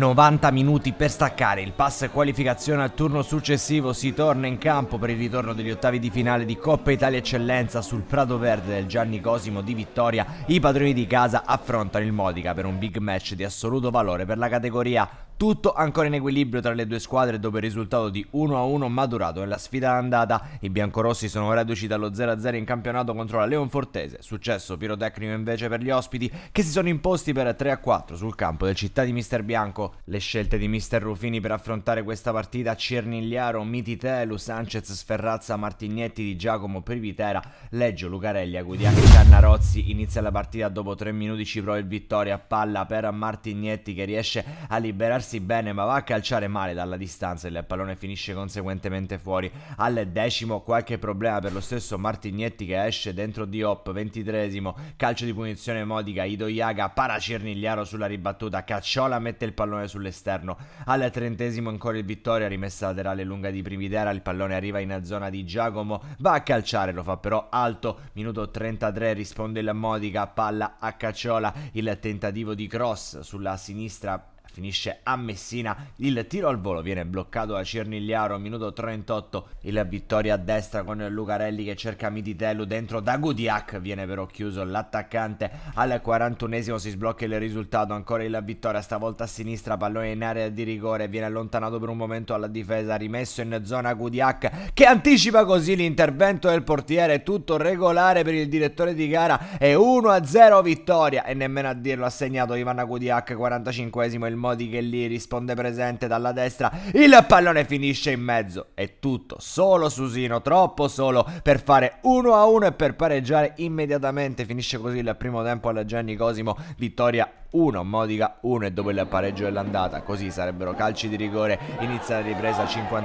90 minuti per staccare il pass qualificazione al turno successivo si torna in campo per il ritorno degli ottavi di finale di Coppa Italia Eccellenza sul Prato Verde del Gianni Cosimo di Vittoria i padroni di casa affrontano il Modica per un big match di assoluto valore per la categoria tutto ancora in equilibrio tra le due squadre dopo il risultato di 1-1 maturato nella sfida andata. I biancorossi sono reduci dallo 0-0 in campionato contro la Leonfortese, successo pirotecnico invece per gli ospiti che si sono imposti per 3-4 sul campo del città di Mister Bianco. Le scelte di Mister Rufini per affrontare questa partita Cernigliaro, Mititelu, Sanchez, Sferrazza, Martignetti di Giacomo, Privitera, Leggio, Lucarelli, Agudiani, Cannarozzi. Inizia la partita dopo 3 minuti ci prova il vittoria a palla per Martignetti che riesce a liberarsi gesti bene, ma va a calciare male dalla distanza e il pallone finisce conseguentemente fuori. Al decimo qualche problema per lo stesso Martignetti che esce dentro Diop, ventitresimo, calcio di punizione modica, Ido Iaga para Cernigliaro sulla ribattuta, Cacciola mette il pallone sull'esterno. Al trentesimo ancora il Vittoria, rimessa laterale lunga di Primitera. il pallone arriva in zona di Giacomo, va a calciare, lo fa però alto, minuto 33 risponde la modica, palla a Cacciola, il tentativo di cross sulla sinistra finisce a Messina, il tiro al volo viene bloccato da Cernigliaro, minuto 38, la vittoria a destra con Lucarelli che cerca Mititello dentro da Gudiak viene però chiuso l'attaccante, al 41esimo si sblocca il risultato, ancora la vittoria, stavolta a sinistra, pallone in area di rigore, viene allontanato per un momento alla difesa, rimesso in zona Gudiak che anticipa così l'intervento del portiere, tutto regolare per il direttore di gara e 1-0 vittoria e nemmeno a dirlo ha segnato Ivana Gudiak 45esimo il Modi che lì risponde presente dalla destra, il pallone finisce in mezzo. È tutto, solo Susino, troppo solo per fare 1 a 1 e per pareggiare immediatamente. Finisce così il primo tempo alla Gianni Cosimo, vittoria 1, Modica 1 e dopo il pareggio dell'andata, così sarebbero calci di rigore, inizia la ripresa, 50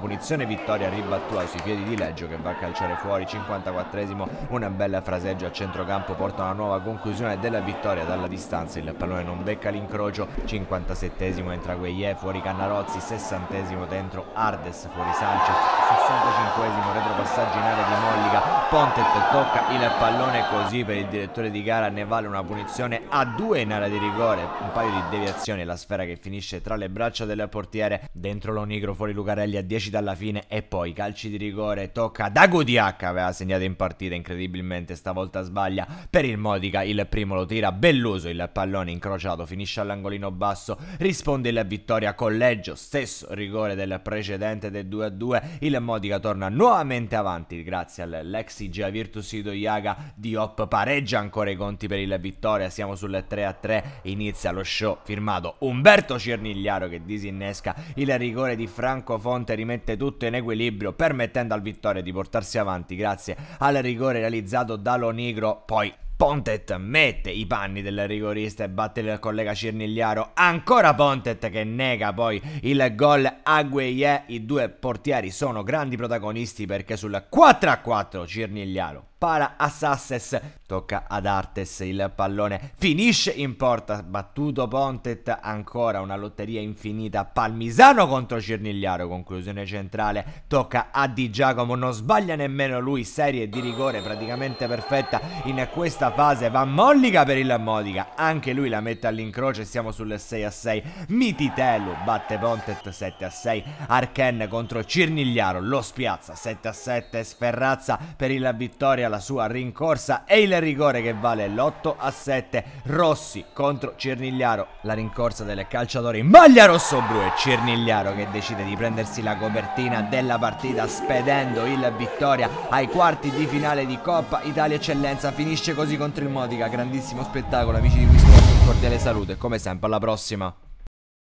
punizione, vittoria ribattuta sui piedi di Leggio che va a calciare fuori, 54 esimo una bella fraseggio a centrocampo porta una nuova conclusione della vittoria dalla distanza, il pallone non becca l'incrocio, 57 esimo entra Gueye, fuori Cannarozzi, 60 esimo dentro Ardes, fuori Sanchez, 65 esimo retropassaggio in area di Mollica, Pontet tocca il pallone così per il direttore di gara ne vale una punizione a due in area di di rigore, un paio di deviazioni, la sfera che finisce tra le braccia del portiere, dentro l'onigro, fuori Lucarelli a 10 dalla fine e poi calci di rigore, tocca da DH, aveva segnato in partita incredibilmente, stavolta sbaglia per il Modica, il primo lo tira, Belluso il pallone incrociato, finisce all'angolino basso, risponde il Vittoria Collegio, stesso rigore del precedente del 2-2, il Modica torna nuovamente avanti grazie all'ex IG Virtus Idoiaga, Diop pareggia ancora i conti per il Vittoria, siamo sul 3-3, inizia lo show firmato Umberto Cernigliaro che disinnesca il rigore di Franco Fonte rimette tutto in equilibrio permettendo al Vittoria di portarsi avanti grazie al rigore realizzato da Lonigro poi Pontet mette i panni del rigorista e batte il collega Cernigliaro. Ancora Pontet che nega poi il gol a Gueye. I due portieri sono grandi protagonisti perché sul 4 a 4 Cernigliaro para a Sasses, tocca ad Artes il pallone, finisce in porta, battuto Pontet, ancora una lotteria infinita, Palmisano contro Cernigliaro, conclusione centrale, tocca a Di Giacomo, non sbaglia nemmeno lui, serie di rigore praticamente perfetta in questa fase, va Mollica per il Modica, anche lui la mette all'incrocio e siamo sulle 6 a 6, Mititelu batte Pontet 7 a 6, Arken contro Cernigliaro lo spiazza 7 a 7, Sferrazza per il vittoria la sua rincorsa e il rigore che vale l'8 a 7. Rossi contro Cernigliaro, la rincorsa del calciatore in maglia rosso-blu e Cernigliaro che decide di prendersi la copertina della partita spedendo il vittoria ai quarti di finale di Coppa Italia Eccellenza. Finisce così contro il Modica, grandissimo spettacolo amici di Wisport, un cordiale saluto e come sempre alla prossima.